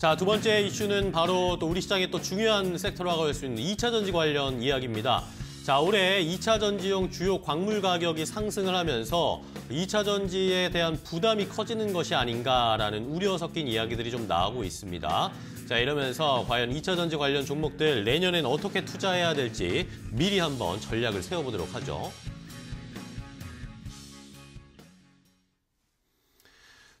자, 두 번째 이슈는 바로 또 우리 시장의 또 중요한 섹터라고 할 수 있는 2차 전지 관련 이야기입니다. 자, 올해 2차 전지용 주요 광물 가격이 상승을 하면서 2차 전지에 대한 부담이 커지는 것이 아닌가라는 우려 섞인 이야기들이 좀 나오고 있습니다. 자, 이러면서 과연 2차 전지 관련 종목들 내년엔 어떻게 투자해야 될지 미리 한번 전략을 세워보도록 하죠.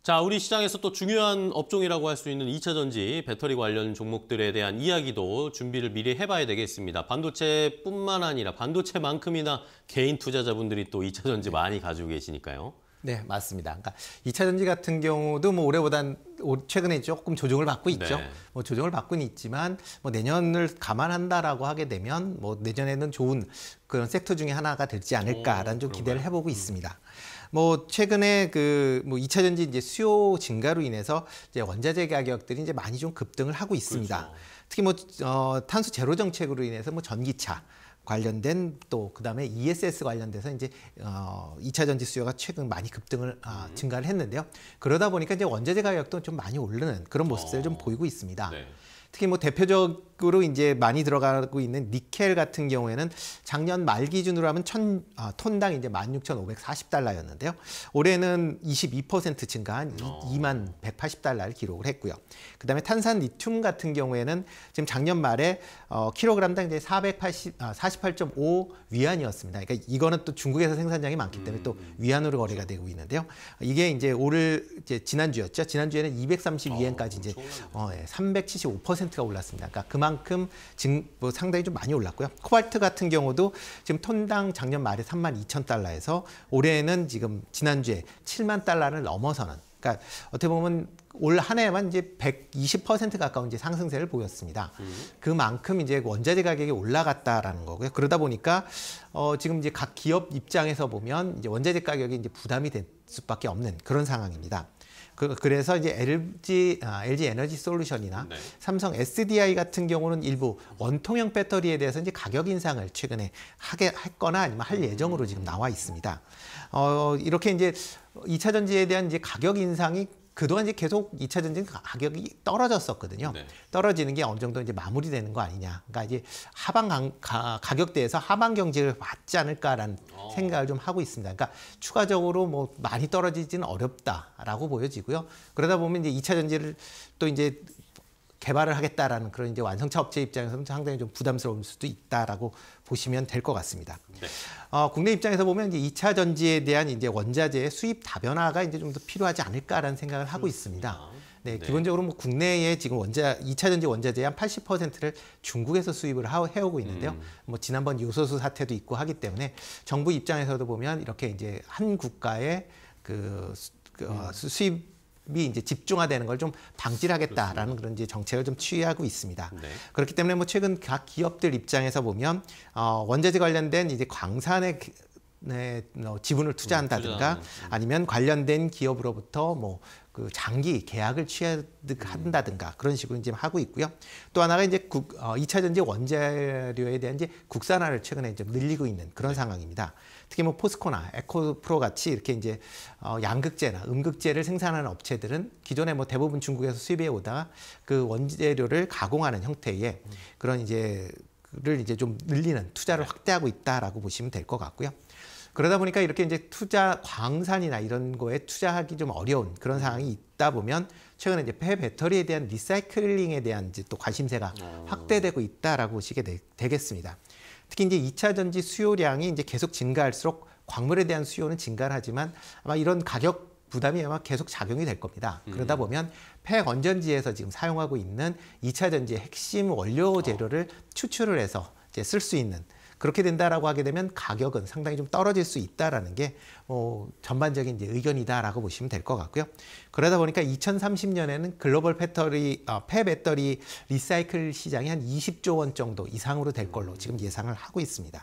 자, 우리 시장에서 또 중요한 업종이라고 할 수 있는 2차 전지, 배터리 관련 종목들에 대한 이야기도 준비를 미리 해봐야 되겠습니다. 반도체뿐만 아니라 반도체만큼이나 개인 투자자분들이 또 2차 전지 네. 많이 가지고 계시니까요. 네, 맞습니다. 그러니까 2차 전지 같은 경우도 뭐 올해보단 최근에 조금 조정을 받고 네. 있죠. 네. 뭐 조정을 받고는 있지만 뭐 내년을 감안한다라고 하게 되면 뭐 내년에는 좋은 그런 섹터 중에 하나가 되지 않을까라는 오, 좀 기대를 해보고 음. 있습니다. 뭐 최근에 그 뭐 이차 전지 이제 수요 증가로 인해서 이제 원자재 가격들이 이제 많이 좀 급등을 하고 있습니다. 그렇죠. 특히 뭐 어, 탄소 제로 정책으로 인해서 뭐 전기차 관련된 또 그다음에 ESS 관련돼서 이제 어 2차 전지 수요가 최근 많이 급등을 아, 음. 증가를 했는데요. 그러다 보니까 이제 원자재 가격도 좀 많이 오르는 그런 모습들을 어. 좀 보이고 있습니다. 네. 특히 뭐 대표적 으로 이제 많이 들어가고 있는 니켈 같은 경우에는 작년 말 기준으로 하면 천 아, 톤당 이제 16,540달러였는데요. 올해는 22% 증가한 어. 2만 180달러를 기록을 했고요. 그다음에 탄산 리튬 같은 경우에는 지금 작년 말에 어, 킬로그램당 이제 480 아, 48.5 위안이었습니다. 그러니까 이거는 또 중국에서 생산량이 많기 때문에 또 음. 위안으로 거래가 되고 있는데요. 이게 이제 올을 이제 지난주였죠. 지난주에는 230 어, 위엔까지 이제 어, 예, 375%가 올랐습니다. 그러니까 그만 그만큼 지금 뭐 상당히 좀 많이 올랐고요. 코발트 같은 경우도 지금 톤당 작년 말에 3만 2천 달러에서 올해는 지금 지난주에 7만 달러를 넘어서는 그러니까 어떻게 보면 올 한 해만 이제 120% 가까운 이제 상승세를 보였습니다. 그만큼 이제 원자재 가격이 올라갔다라는 거고요. 그러다 보니까 어 지금 이제 각 기업 입장에서 보면 이제 원자재 가격이 이제 부담이 될 수밖에 없는 그런 상황입니다. 그, 래서 이제 LG, 아, LG 에너지 솔루션이나 네. 삼성 SDI 같은 경우는 일부 원통형 배터리에 대해서 이제 가격 인상을 최근에 하게 했거나 아니면 할 예정으로 지금 나와 있습니다. 어, 이렇게 이제 2차 전지에 대한 이제 가격 인상이 그동안 이제 계속 2차전쟁 가격이 떨어졌었거든요. 네. 떨어지는 게 어느 정도 이제 마무리되는 거 아니냐. 그러니까 이제 하방 가, 가, 격대에서 하방경제를맞지 않을까라는 어. 생각을 좀 하고 있습니다. 그러니까 추가적으로 뭐 많이 떨어지지는 어렵다라고 보여지고요. 그러다 보면 이제 2차전쟁을또 이제 개발을 하겠다라는 그런 이제 완성차 업체 입장에서는 상당히 좀 부담스러울 수도 있다라고 보시면 될 것 같습니다. 네. 어, 국내 입장에서 보면 이제 2차 전지에 대한 이제 원자재의 수입 다변화가 이제 좀 더 필요하지 않을까라는 생각을 하고 음. 있습니다. 아, 네, 네. 기본적으로 뭐 국내에 지금 원자 이차 전지 원자재의 한 80%를 중국에서 수입을 하, 해오고 있는데요. 음. 뭐 지난번 요소수 사태도 있고 하기 때문에 정부 입장에서도 보면 이렇게 이제 한 국가의 그, 그 음. 수입 이제 집중화되는 걸 좀 방지를 하겠다라는 그런 이제 정책을 좀 취하고 있습니다. 네. 그렇기 때문에 뭐 최근 각 기업들 입장에서 보면 어 원자재 관련된 이제 광산의 그 네, 뭐 지분을 투자한다든가 음, 음, 아니면 관련된 기업으로부터 뭐 그 장기 계약을 취득한다든가 음. 그런 식으로 지금 하고 있고요. 또 하나가 이제 국, 어, 2차 전지 원재료에 대한 이제 국산화를 최근에 좀 늘리고 있는 그런 네. 상황입니다. 특히 뭐 포스코나 에코프로 같이 이렇게 이제 어, 양극재나 음극재를 생산하는 업체들은 기존에 뭐 대부분 중국에서 수입해 오다가 그 원재료를 가공하는 형태의 음. 그런 이제 를 이제 좀 늘리는 투자를 네. 확대하고 있다라고 보시면 될 것 같고요. 그러다 보니까 이렇게 이제 투자 광산이나 이런 거에 투자하기 좀 어려운 그런 상황이 있다 보면 최근에 이제 폐 배터리에 대한 리사이클링에 대한 이제 또 관심세가 어. 확대되고 있다라고 보시게 되, 되겠습니다. 특히 이제 2차 전지 수요량이 이제 계속 증가할수록 광물에 대한 수요는 증가하지만 아마 이런 가격 부담이 아마 계속 작용이 될 겁니다. 음. 그러다 보면 폐건전지에서 지금 사용하고 있는 이차 전지의 핵심 원료 어. 재료를 어. 추출을 해서 이제 쓸 수 있는 그렇게 된다라고 하게 되면 가격은 상당히 좀 떨어질 수 있다라는 게뭐 전반적인 이제 의견이다라고 보시면 될 것 같고요. 그러다 보니까 2030년에는 글로벌 배터리 어, 폐 배터리 리사이클 시장이 한 20조 원 정도 이상으로 될 걸로 지금 예상을 하고 있습니다.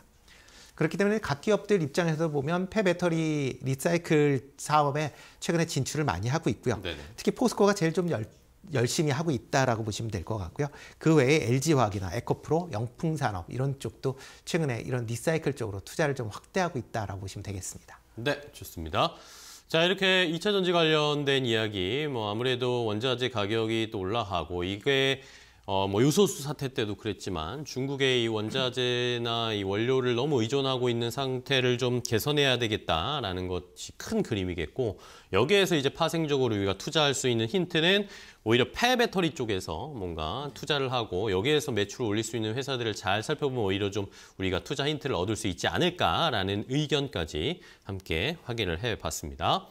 그렇기 때문에 각 기업들 입장에서 보면 폐배터리 리사이클 사업에 최근에 진출을 많이 하고 있고요. 네네. 특히 포스코가 제일 좀 열, 열심히 하고 있다라고 보시면 될 것 같고요. 그 외에 LG화학이나 에코프로, 영풍산업 이런 쪽도 최근에 이런 리사이클 쪽으로 투자를 좀 확대하고 있다라고 보시면 되겠습니다. 네, 좋습니다. 자 이렇게 2차 전지 관련된 이야기 뭐 아무래도 원자재 가격이 또 올라가고 이게 어, 뭐 유소수 사태 때도 그랬지만 중국의 이 원자재나 이 원료를 너무 의존하고 있는 상태를 좀 개선해야 되겠다라는 것이 큰 그림이겠고 여기에서 이제 파생적으로 우리가 투자할 수 있는 힌트는 오히려 폐배터리 쪽에서 뭔가 투자를 하고 여기에서 매출을 올릴 수 있는 회사들을 잘 살펴보면 오히려 좀 우리가 투자 힌트를 얻을 수 있지 않을까라는 의견까지 함께 확인을 해봤습니다.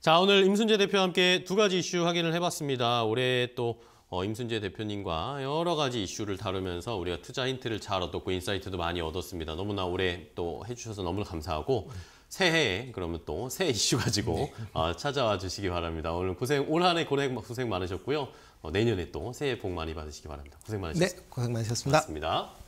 자 오늘 임순재 대표와 함께 두 가지 이슈 확인을 해봤습니다. 올해 또 어, 임순재 대표님과 여러 가지 이슈를 다루면서 우리가 투자 힌트를 잘 얻었고 인사이트도 많이 얻었습니다. 너무나 오래 또 해주셔서 너무나 감사하고 새해에 그러면 또 새 이슈 가지고 네. 어, 찾아와 주시기 바랍니다. 오늘 고생 올 한해 고생 고생 많으셨고요. 어, 내년에 또 새해 복 많이 받으시기 바랍니다. 고생 많으셨습니다. 네, 고생 많으셨습니다. 고맙습니다.